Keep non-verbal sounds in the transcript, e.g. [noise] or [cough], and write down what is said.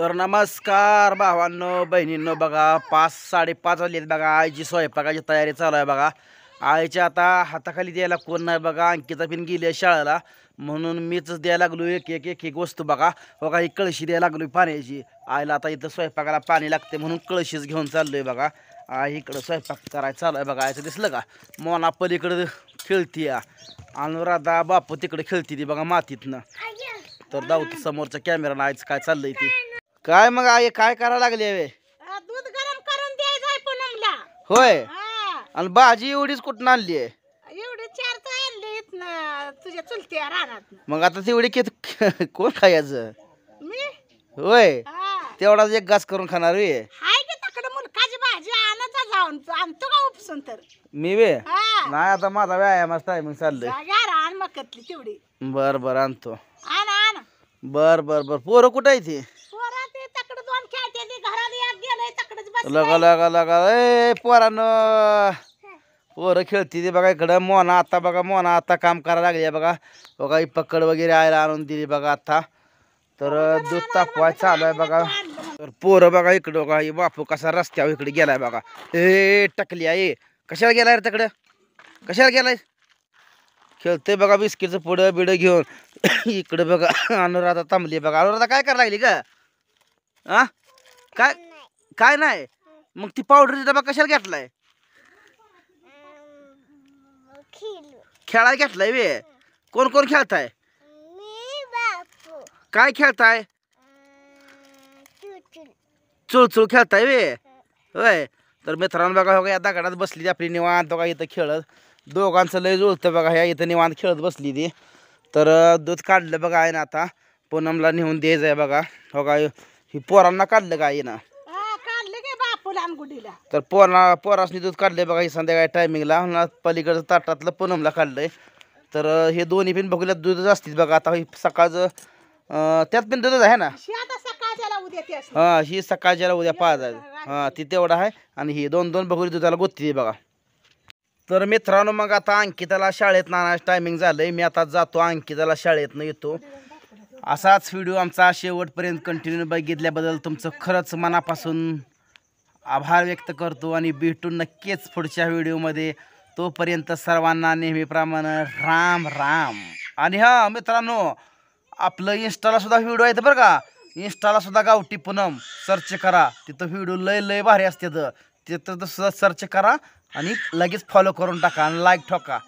तर नमस्कार भावांनो बहिणींनो बघा पाच साडेपाच वाजले बघा आईची स्वयंपाकाची तयारी चालू आहे बघा आईच्या आता हाताखाली द्यायला कोण नाही बघा अंकिता पिन गेली शाळेला म्हणून मीच द्यायला लागलो एक एक एक एक वस्तू बघा बघा हो ही कळशी द्यायला लागलो पाण्याची आईला आता इथं स्वयंपाकाला पाणी लागते म्हणून कळशीच घेऊन चाललो आहे बघा आई इकडं स्वयंपाक करायचं चालू आहे बघा आयचं दिसलं का मोना पलीकडं खेळती अनुराधा बापू तिकडे खेळती ती बघा मातीतनं तर दाऊ समोरच्या कॅमेरानं आईचं काय चाललंय ती काय मग आई काय करा लागले अवे दूध गरम करून द्यायचं पूनमला होय आणि भाजी एवढीच कुठून आणली आहे एवढी आणली मग आता तेवढी किती [laughs] कोण खायचं मी होय तेवढाच एक घास करून खाणार भाजी आणतो का मी वे नाही आता माझा व्यायाम टायमिंग चाललंय मग आण तेवढी बर बर आणतो बर बर बर पोरं कुठं आहे ती लगा लगा लगा ए पोरानो पोरं खेळती ते बघा इकडं मोना आता बघा मोना आता काम करायला लागली आहे बघा बघा ही पकड वगैरे आयला आणून दिली बघा आता तर दूध तापवाय चालू आहे बघा तर पोरं बघा इकडं बघा हे बापू कसा रस्त्यावर इकडे गेलाय बघा ए टकली आहे कशाला गेलाय रे तिकडं कशाला गेलाय खेळते बघा बिस्किटचं पुढं बिडं घेऊन [coughs] इकडं बघा अनुराधा थांबली बघा अनुराधा काय करायला लागली ग आ काय काय नाही मग ती पावडरचा डबा कशाला घेतलाय खेळायला घेतलाय वे कोण कोण खेळताय काय खेळताय चुळचुळ खेळताय वे वय तर मित्रांनो बघा बघा हो, या दगडात बसली आपली निवांत बघा इथं खेळत दोघांचं लय जुळतं बघा ह्या इथं निवांत खेळत बसली ती तर दूध काढलं बघा आहे ना आता पूनमला नेऊन द्यायचं आहे बघा हो का ही पोरांना काढलं का ना तर पोरा पोरासनी दूध काढले बघा ही संध्याकाळी टायमिंगला पलीकडचं ताटातलं पूनमला काढलंय तर हे दोन्ही पण बघूया दूधच असतील बघा आता सकाळचं त्यात पण दूधच आहे ना हा ही सकाळच्याला उद्या पाहत आहे हा ती तेवढं आहे आणि ही दोन दोन बघूया दुधाला गोतली बघा तर मित्रांनो मग आता अंकिताला शाळेत ना टायमिंग झालंय मी आता जातो अंकिताला न येतो असाच व्हिडिओ आमचा शेवटपर्यंत कंटिन्यू बघितल्याबद्दल तुमचं खरंच मनापासून आभार व्यक्त करतो आणि भेटू नक्कीच पुढच्या व्हिडिओमध्ये तोपर्यंत सर्वांना नेहमीप्रमाणे राम राम आणि हां मित्रांनो आपलं इन्स्टाला सुद्धा व्हिडिओ आहेत बरं का इन्स्टाला सुद्धा गावठी पुनम सर्च करा तिथं व्हिडिओ लय लय भारी असते तर तिथं सुद्धा सर्च करा आणि लगेच फॉलो करून टाका आणि लाईक ठोका